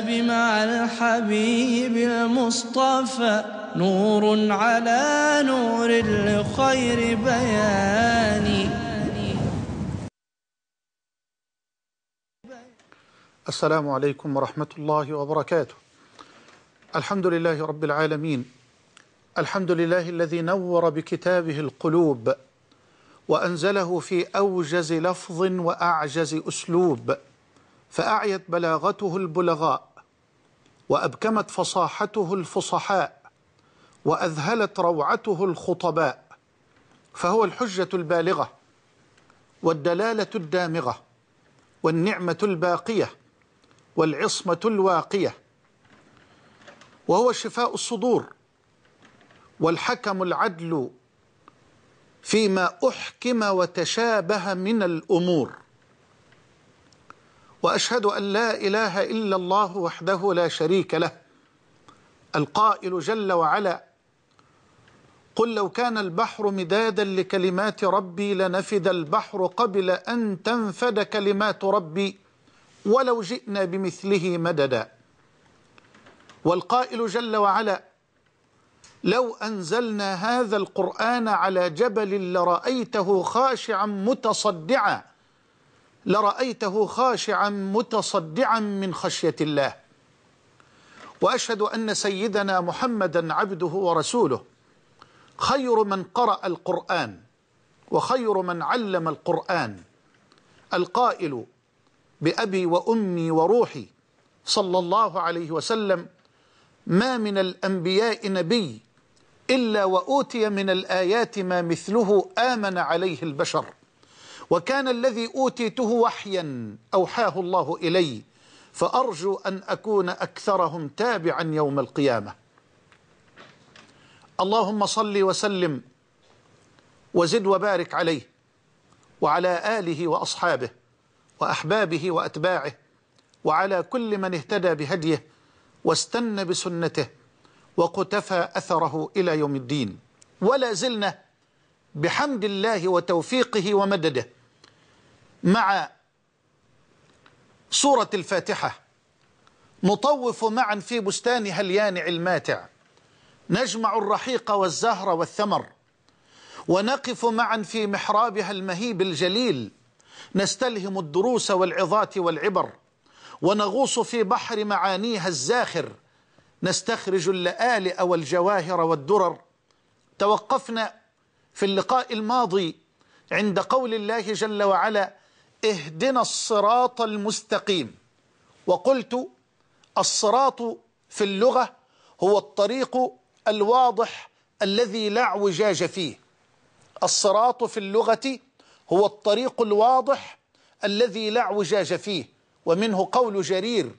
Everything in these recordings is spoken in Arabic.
بمع الحبيب المصطفى نور على نور الخير بياني السلام عليكم ورحمة الله وبركاته الحمد لله رب العالمين الحمد لله الذي نور بكتابه القلوب وأنزله في أوجز لفظ وأعجز أسلوب فأعيت بلاغته البلغاء وابكمت فصاحته الفصحاء واذهلت روعته الخطباء فهو الحجه البالغه والدلاله الدامغه والنعمه الباقيه والعصمه الواقيه وهو شفاء الصدور والحكم العدل فيما احكم وتشابه من الامور واشهد ان لا اله الا الله وحده لا شريك له القائل جل وعلا قل لو كان البحر مدادا لكلمات ربي لنفد البحر قبل ان تنفد كلمات ربي ولو جئنا بمثله مددا والقائل جل وعلا لو انزلنا هذا القران على جبل لرايته خاشعا متصدعا لرأيته خاشعا متصدعا من خشية الله وأشهد أن سيدنا محمدا عبده ورسوله خير من قرأ القرآن وخير من علم القرآن القائل بأبي وأمي وروحي صلى الله عليه وسلم ما من الأنبياء نبي إلا وأوتي من الآيات ما مثله آمن عليه البشر وكان الذي أوتيته وحيا أوحاه الله إلي فأرجو أن أكون أكثرهم تابعا يوم القيامة اللهم صل وسلم وزد وبارك عليه وعلى آله وأصحابه وأحبابه وأتباعه وعلى كل من اهتدى بهديه واستنى بسنته وقتفى أثره إلى يوم الدين ولا زلنا بحمد الله وتوفيقه ومدده مع سورة الفاتحة نطوف معا في بستانها اليانع الماتع نجمع الرحيق والزهر والثمر ونقف معا في محرابها المهيب الجليل نستلهم الدروس والعظات والعبر ونغوص في بحر معانيها الزاخر نستخرج اللآلئ والجواهر والدرر توقفنا في اللقاء الماضي عند قول الله جل وعلا اهدنا الصراط المستقيم وقلت الصراط في اللغة هو الطريق الواضح الذي لا اعوجاج فيه الصراط في اللغة هو الطريق الواضح الذي لا اعوجاج فيه ومنه قول جرير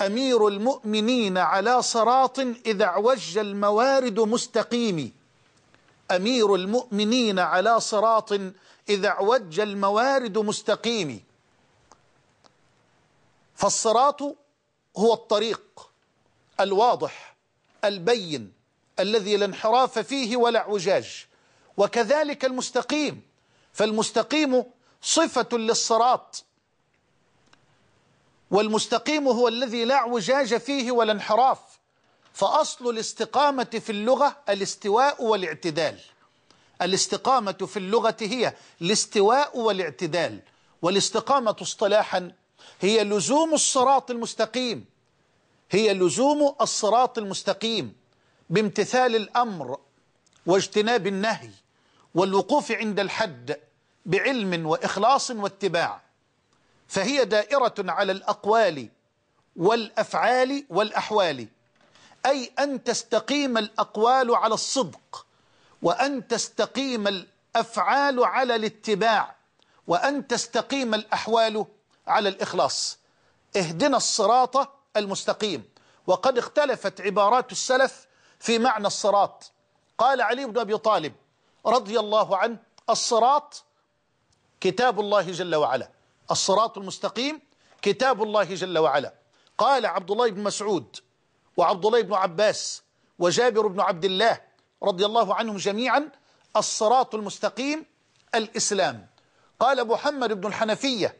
أمير المؤمنين على صراط إذا اعوج الموارد مستقيم أمير المؤمنين على صراط إذا اعوج الموارد مستقيمي فالصراط هو الطريق الواضح البين الذي لا انحراف فيه ولا اعوجاج وكذلك المستقيم فالمستقيم صفة للصراط والمستقيم هو الذي لا اعوجاج فيه ولا انحراف فأصل الاستقامة في اللغة الاستواء والاعتدال الاستقامة في اللغة هي الاستواء والاعتدال والاستقامة اصطلاحا هي لزوم الصراط المستقيم هي لزوم الصراط المستقيم بامتثال الأمر واجتناب النهي والوقوف عند الحد بعلم وإخلاص واتباع فهي دائرة على الأقوال والأفعال والأحوال أي أن تستقيم الأقوال على الصدق وأن تستقيم الأفعال على الاتباع وأن تستقيم الأحوال على الإخلاص اهدنا الصراط المستقيم وقد اختلفت عبارات السلف في معنى الصراط قال علي بن أبي طالب رضي الله عنه الصراط كتاب الله جل وعلا الصراط المستقيم كتاب الله جل وعلا قال عبد الله بن مسعود وعبد الله بن عباس وجابر بن عبد الله رضي الله عنهم جميعا الصراط المستقيم الإسلام قال محمد بن الحنفية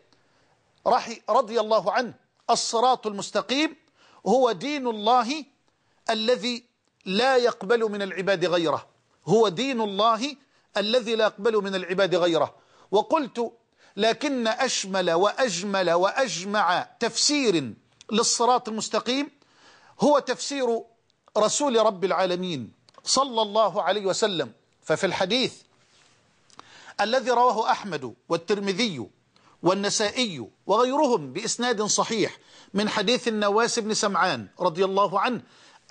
رضي الله عنه الصراط المستقيم هو دين الله الذي لا يقبل من العباد غيره هو دين الله الذي لا يقبل من العباد غيره وقلت لكن أشمل وأجمل وأجمع تفسير للصراط المستقيم هو تفسير رسول رب العالمين صلى الله عليه وسلم ففي الحديث الذي رواه أحمد والترمذي والنسائي وغيرهم بإسناد صحيح من حديث النواس بن سمعان رضي الله عنه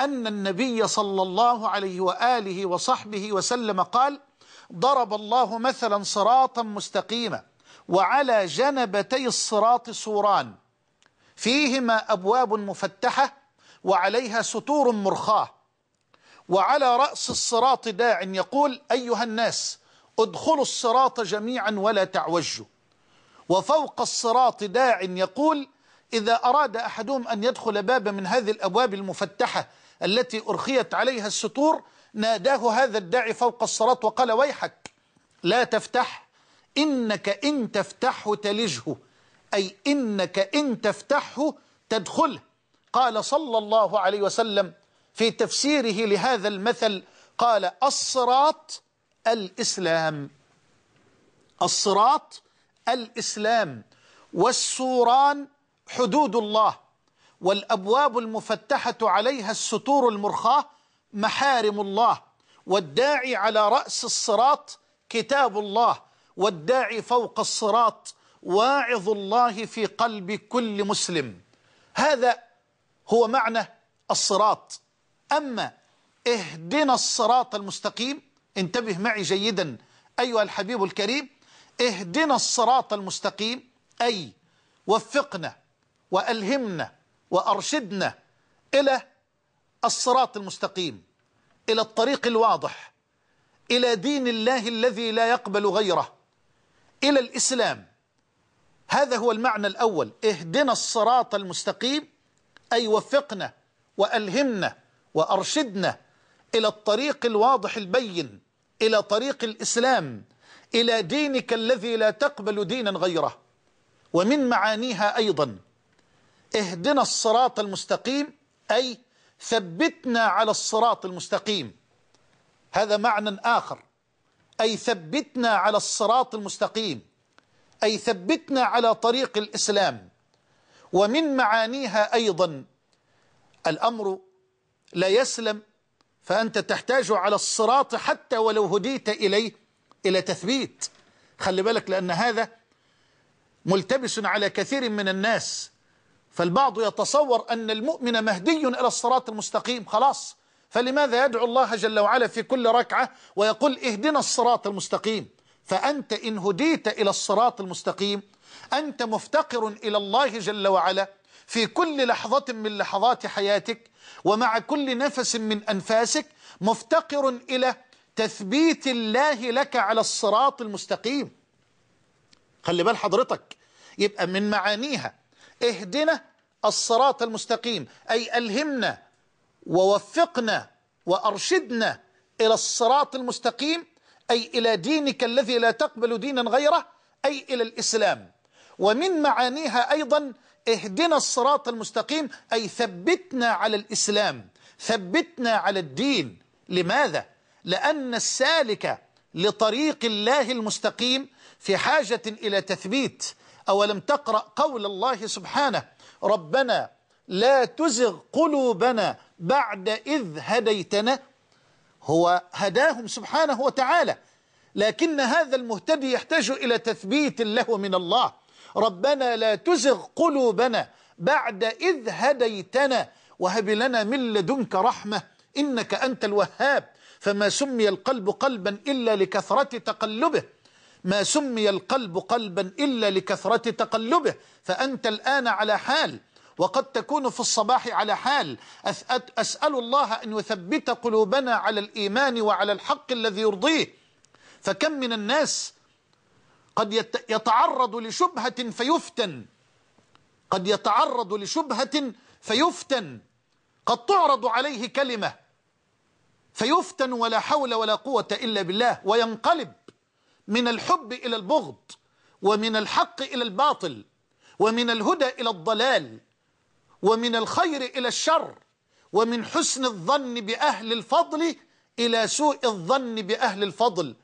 أن النبي صلى الله عليه وآله وصحبه وسلم قال ضرب الله مثلا صراطا مستقيما وعلى جنبتي الصراط سوران فيهما أبواب مفتحة وعليها ستور مرخاه وعلى رأس الصراط داع يقول أيها الناس ادخلوا الصراط جميعا ولا تعوجوا وفوق الصراط داع يقول إذا أراد أحدهم أن يدخل باب من هذه الأبواب المفتحة التي أرخيت عليها الستور ناداه هذا الداعي فوق الصراط وقال ويحك لا تفتح إنك إن تفتحه تلجه أي إنك إن تفتحه تدخله قال صلى الله عليه وسلم في تفسيره لهذا المثل قال الصراط الإسلام الصراط الإسلام والسوران حدود الله والأبواب المفتحة عليها الستور المرخاة محارم الله والداعي على رأس الصراط كتاب الله والداعي فوق الصراط واعظ الله في قلب كل مسلم هذا هو معنى الصراط أما اهدنا الصراط المستقيم انتبه معي جيدا أيها الحبيب الكريم اهدنا الصراط المستقيم أي وفقنا وألهمنا وأرشدنا إلى الصراط المستقيم إلى الطريق الواضح إلى دين الله الذي لا يقبل غيره إلى الإسلام هذا هو المعنى الأول اهدنا الصراط المستقيم أي وفقنا وألهمنا وأرشدنا إلى الطريق الواضح البين إلى طريق الإسلام إلى دينك الذي لا تقبل دينا غيره ومن معانيها أيضا اهدنا الصراط المستقيم أي ثبتنا على الصراط المستقيم هذا معنى آخر أي ثبتنا على الصراط المستقيم أي ثبتنا على طريق الإسلام ومن معانيها أيضا الأمر لا يسلم فأنت تحتاج على الصراط حتى ولو هديت إليه إلى تثبيت خلي بالك لأن هذا ملتبس على كثير من الناس فالبعض يتصور أن المؤمن مهدي إلى الصراط المستقيم خلاص فلماذا يدعو الله جل وعلا في كل ركعة ويقول اهدنا الصراط المستقيم فأنت إن هديت إلى الصراط المستقيم أنت مفتقر إلى الله جل وعلا في كل لحظة من لحظات حياتك ومع كل نفس من أنفاسك مفتقر إلى تثبيت الله لك على الصراط المستقيم خلي بال حضرتك يبقى من معانيها اهدنا الصراط المستقيم أي ألهمنا ووفقنا وأرشدنا إلى الصراط المستقيم أي إلى دينك الذي لا تقبل دينا غيره أي إلى الإسلام ومن معانيها أيضا اهدنا الصراط المستقيم أي ثبتنا على الإسلام ثبتنا على الدين لماذا؟ لأن السالك لطريق الله المستقيم في حاجة إلى تثبيت أولم تقرأ قول الله سبحانه ربنا لا تزغ قلوبنا بعد إذ هديتنا هو هداهم سبحانه وتعالى لكن هذا المهتدي يحتاج إلى تثبيت له من الله ربنا لا تزغ قلوبنا بعد إذ هديتنا وهب لنا من لدنك رحمة إنك أنت الوهاب فما سمي القلب قلبا إلا لكثرة تقلبه ما سمي القلب قلبا إلا لكثرة تقلبه فأنت الآن على حال وقد تكون في الصباح على حال أسأل الله أن يثبت قلوبنا على الإيمان وعلى الحق الذي يرضيه فكم من الناس قد يتعرض لشبهة فيفتن قد يتعرض لشبهة فيفتن قد تعرض عليه كلمة فيفتن ولا حول ولا قوة إلا بالله وينقلب من الحب إلى البغض ومن الحق إلى الباطل ومن الهدى إلى الضلال ومن الخير إلى الشر ومن حسن الظن بأهل الفضل إلى سوء الظن بأهل الفضل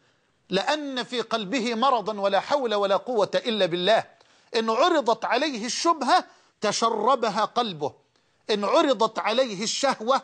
لأن في قلبه مرضا ولا حول ولا قوة إلا بالله إن عرضت عليه الشبهة تشربها قلبه إن عرضت عليه الشهوة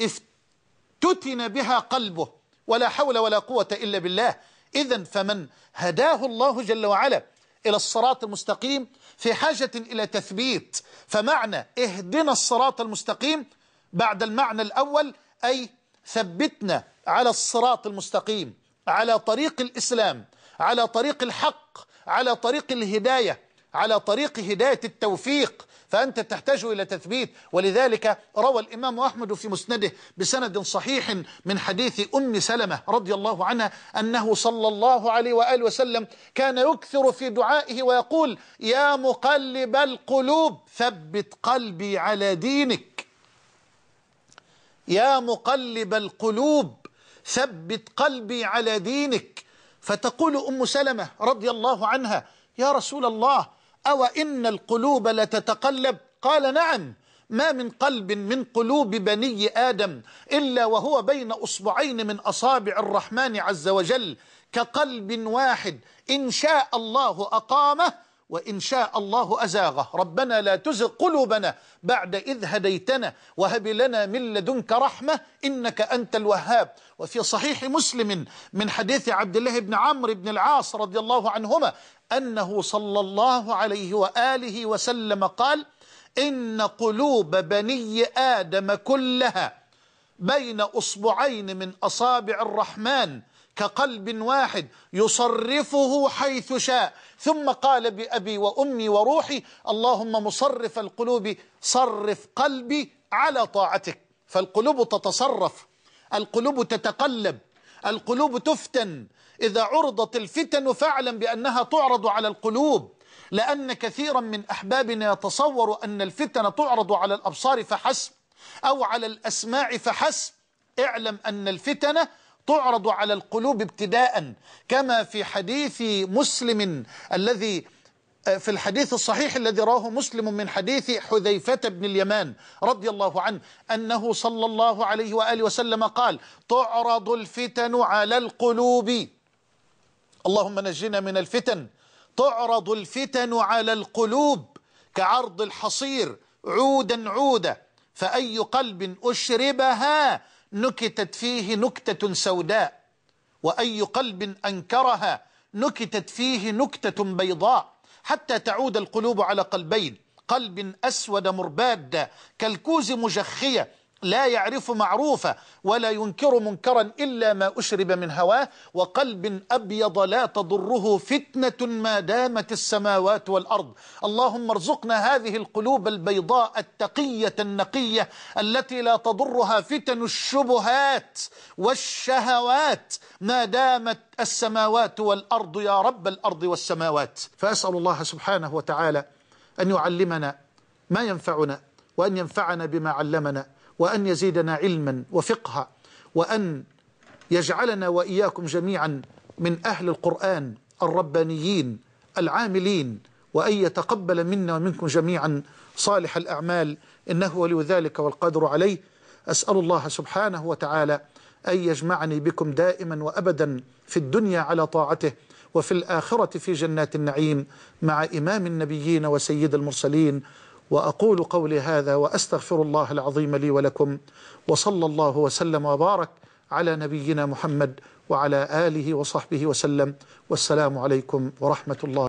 افتتن بها قلبه ولا حول ولا قوة إلا بالله إذا فمن هداه الله جل وعلا إلى الصراط المستقيم في حاجة إلى تثبيت فمعنى اهدنا الصراط المستقيم بعد المعنى الأول أي ثبتنا على الصراط المستقيم على طريق الإسلام على طريق الحق على طريق الهداية على طريق هداية التوفيق فأنت تحتاج إلى تثبيت ولذلك روى الإمام أحمد في مسنده بسند صحيح من حديث أم سلمة رضي الله عنها أنه صلى الله عليه وآله وسلم كان يكثر في دعائه ويقول يا مقلب القلوب ثبت قلبي على دينك يا مقلب القلوب ثبت قلبي على دينك فتقول أم سلمة رضي الله عنها يا رسول الله أو إن القلوب لتتقلب قال نعم ما من قلب من قلوب بني آدم إلا وهو بين أصبعين من أصابع الرحمن عز وجل كقلب واحد إن شاء الله أقامه وإن شاء الله أزاغه ربنا لا تزغ قلوبنا بعد إذ هديتنا وهب لنا من لدنك رحمة إنك أنت الوهاب وفي صحيح مسلم من حديث عبد الله بن عمرو بن العاص رضي الله عنهما أنه صلى الله عليه وآله وسلم قال إن قلوب بني آدم كلها بين أصبعين من أصابع الرحمن كقلب واحد يصرفه حيث شاء ثم قال بأبي وأمي وروحي اللهم مصرف القلوب صرف قلبي على طاعتك فالقلوب تتصرف القلوب تتقلب القلوب تفتن إذا عرضت الفتن فاعلم بأنها تعرض على القلوب لأن كثيرا من أحبابنا يتصور أن الفتن تعرض على الأبصار فحسب أو على الأسماع فحسب اعلم أن الفتنة تعرض على القلوب ابتداء كما في حديث مسلم الذي آه، في الحديث الصحيح الذي رواه مسلم من حديث حذيفة بن اليمان رضي الله عنه أنه صلى الله عليه وآله وسلم قال تعرض الفتن على القلوب اللهم نجنا من الفتن تعرض الفتن على القلوب كعرض الحصير عودا عودا فأي قلب أشربها نكتت فيه نكتة سوداء وأي قلب أنكرها نكتت فيه نكتة بيضاء حتى تعود القلوب على قلبين قلب أسود مرباد كالكوز مجخية لا يعرف معروفا ولا ينكر منكرا إلا ما أشرب من هواه وقلب أبيض لا تضره فتنة ما دامت السماوات والأرض اللهم ارزقنا هذه القلوب البيضاء التقية النقية التي لا تضرها فتن الشبهات والشهوات ما دامت السماوات والأرض يا رب الأرض والسماوات فأسأل الله سبحانه وتعالى أن يعلمنا ما ينفعنا وأن ينفعنا بما علمنا وأن يزيدنا علما وفقها وأن يجعلنا وإياكم جميعا من أهل القرآن الربانيين العاملين وأن يتقبل منا ومنكم جميعا صالح الأعمال إنه ولي ذلك والقدر عليه أسأل الله سبحانه وتعالى أن يجمعني بكم دائما وأبدا في الدنيا على طاعته وفي الآخرة في جنات النعيم مع إمام النبيين وسيد المرسلين واقول قولي هذا واستغفر الله العظيم لي ولكم وصلى الله وسلم وبارك على نبينا محمد وعلى اله وصحبه وسلم والسلام عليكم ورحمه الله